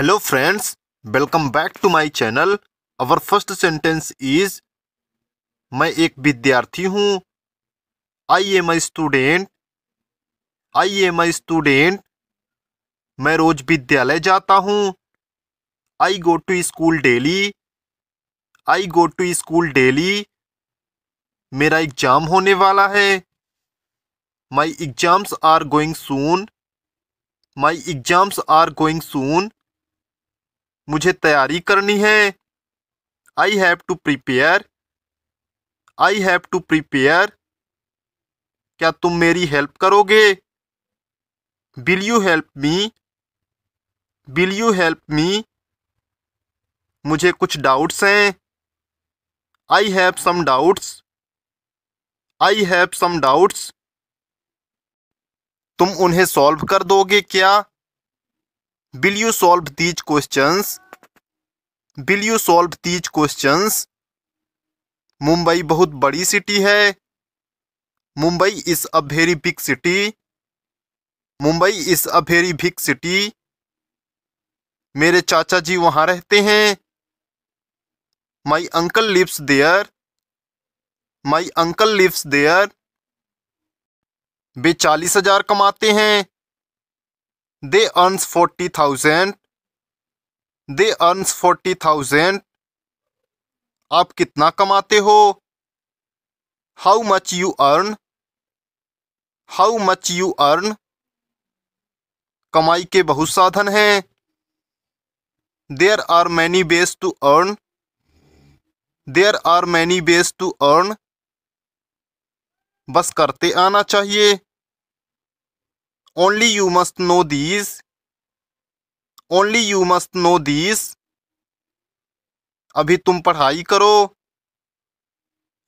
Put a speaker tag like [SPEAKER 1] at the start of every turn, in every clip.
[SPEAKER 1] Hello friends welcome back to my channel our first sentence is मैं एक विद्यार्थी हूँ I am I student I am I student मैं रोज विद्यालय जाता हूँ I go to school daily I go to school daily मेरा एग्जाम होने वाला है my exams are going soon my exams are going soon मुझे तैयारी करनी है I have to prepare I have to prepare क्या तुम मेरी हेल्प करोगे will you help me will you help me मुझे कुछ डाउट्स हैं I have some doubts I have some doubts तुम उन्हें सॉल्व कर दोगे क्या will you solve these question will you solve these question Mumbai बहुत बड़ी सिटी है Mumbai is a very big city Mumbai is a very big city मेरे चाचा जी वहां रहते हैं my uncle lives there my uncle lives there वे चालीस हजार कमाते हैं they earns 40,000 they earns forty thousand आप कितना कमाते हो how much you earn how much you earn कमाई के बहुत साधन हैं there are many ways to earn there are many ways to earn बस करते आना चाहिए only you must know these only you must know these अभी तुम पढ़ाई करो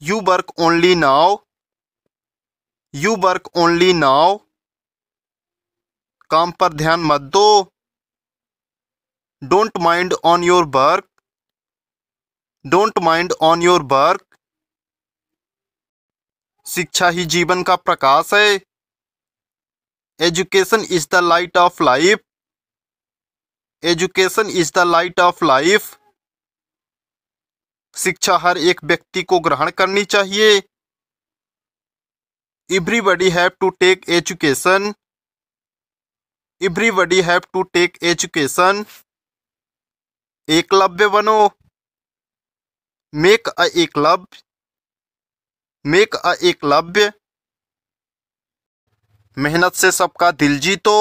[SPEAKER 1] you work only now you work only now काम पर ध्यान मत दो don't mind on your work don't mind on your work शिक्षा ही जीवन का प्रकाश है education is the light of life education is the light of life शिक्षा हर एक व्यक्ति को ग्रहण करनी चाहिए everybody have to take education everybody have to take education Eklavya बनो make a Eklavya make a Eklavya मेहनत से सबका दिल जीतो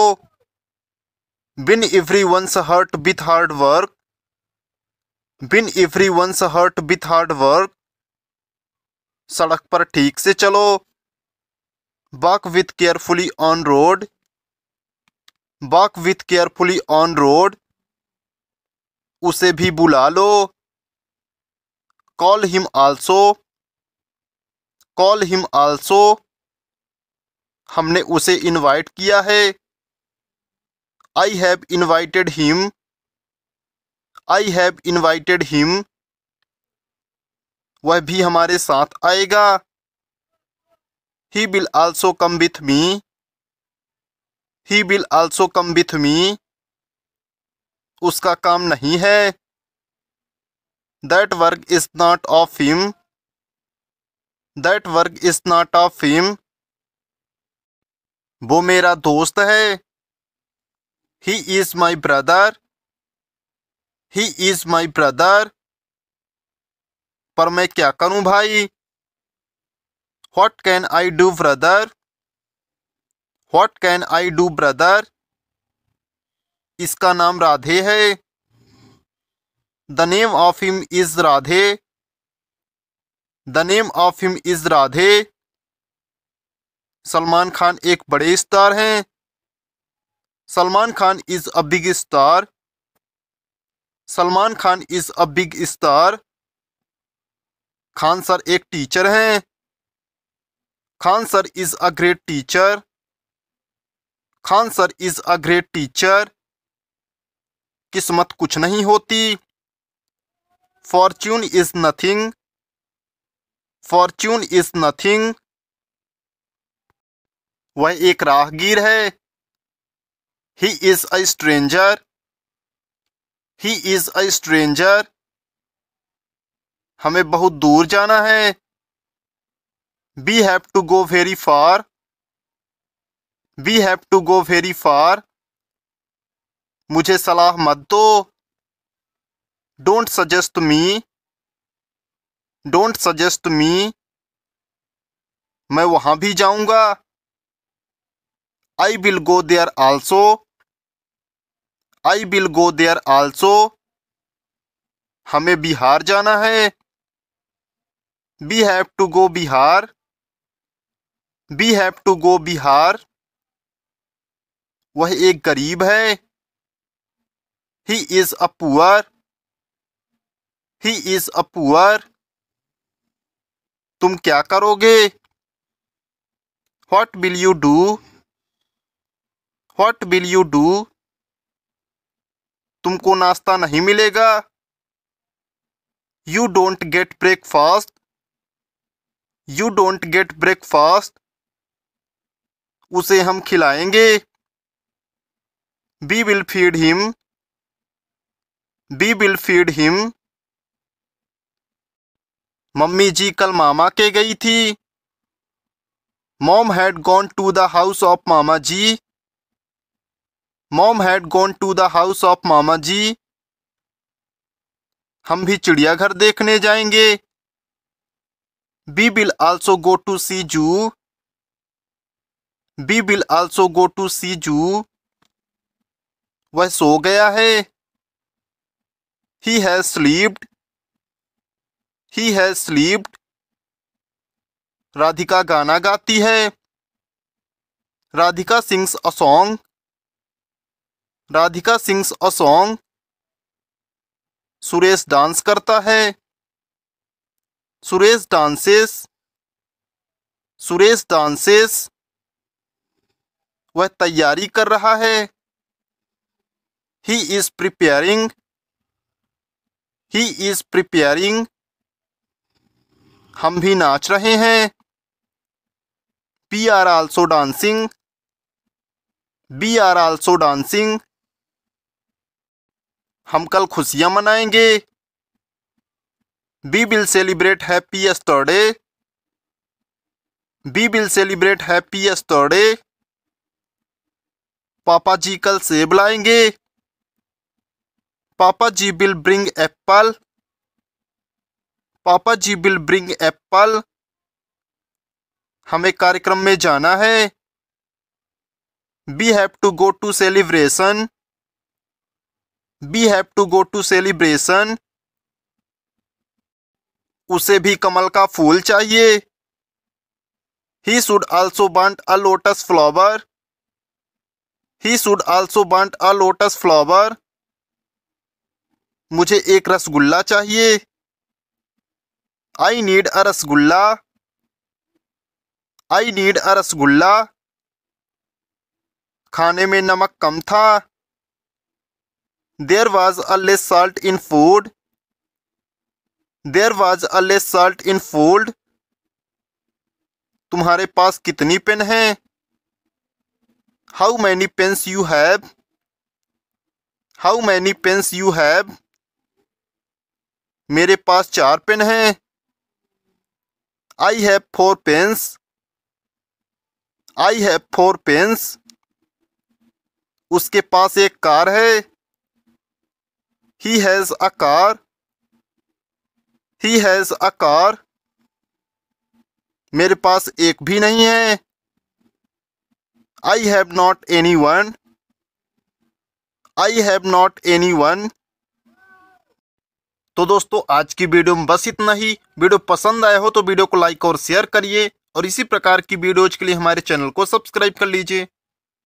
[SPEAKER 1] win everyone's heart with hard work win everyone's heart with hard work सड़क पर ठीक से चलो walk with carefully on road walk with carefully on road उसे भी बुला लो call him also call him also हमने उसे इनवाइट किया है I have invited him I have invited him वह भी हमारे साथ आएगा he will also come with me he will also come with me उसका काम नहीं है that work is not of him that work is not of him वो मेरा दोस्त है he is my brother he is my brother पर मैं क्या करूं भाई what can I do brother what can I do brother इसका नाम राधे है the name of him is Radhe the name of him is Radhe Salman Khan एक बड़े स्टार हैं Salman Khan is a big star Salman Khan is a big star Khan sir एक टीचर हैं Khan sir is a great teacher Khan sir is a great teacher किस्मत कुछ नहीं होती fortune is nothing fortune is nothing वह एक राहगीर है he is a stranger he is a stranger हमें बहुत दूर जाना है we have to go very far we have to go very far मुझे सलाह मत दो don't suggest me don't suggest me मैं वहां भी जाऊंगा I will go there also I will go there also हमें बिहार जाना है we have to go Bihar we have to go Bihar वह एक गरीब है he is a poor he is a poor तुम क्या करोगे what will you do what will you do तुमको नाश्ता नहीं मिलेगा you don't get breakfast you don't get breakfast उसे हम खिलाएंगे we will feed him we will feed him mummy ji कल मामा के गई थी mom had gone to the house of mama ji mom had gone to the house of mama ji हम भी चिड़ियाघर देखने जाएंगे we will also go to see zoo we will also go to see zoo वह सो गया है he has slept he has slept Radhika गाना गाती है Radhika sings a song Radhika sings a song Suresh dance करता है सुरेश डांसेस सुरेश डांसेस वह तैयारी कर रहा है he is preparing he is preparing हम भी नाच रहे हैं we are also dancing we are also dancing हम कल खुशियां मनाएंगे we will celebrate happy yesterday we will celebrate happy yesterday papa जी कल सेब लाएंगे पापा जी विल ब्रिंग एप्पल पापा जी विल ब्रिंग एप्पल हमें कार्यक्रम में जाना है we have to go to celebration we have to go to celebration उसे भी कमल का फूल चाहिए he should also want a lotus flower he should also want a lotus flower मुझे एक रसगुल्ला चाहिए I need a rasgulla I need a rasgulla खाने में नमक कम था there was a less salt in food there was a less salt in food तुम्हारे पास कितनी पेन है how many pens you have how many pens you have मेरे पास चार पेन हैं I have four pens I have four pens उसके पास एक कार है He has a car. He has a car. मेरे पास एक भी नहीं है I have not any one I have not any one तो दोस्तों आज की वीडियो में बस इतना ही वीडियो पसंद आया हो तो वीडियो को लाइक और शेयर करिए और इसी प्रकार की वीडियोज के लिए हमारे चैनल को सब्सक्राइब कर लीजिए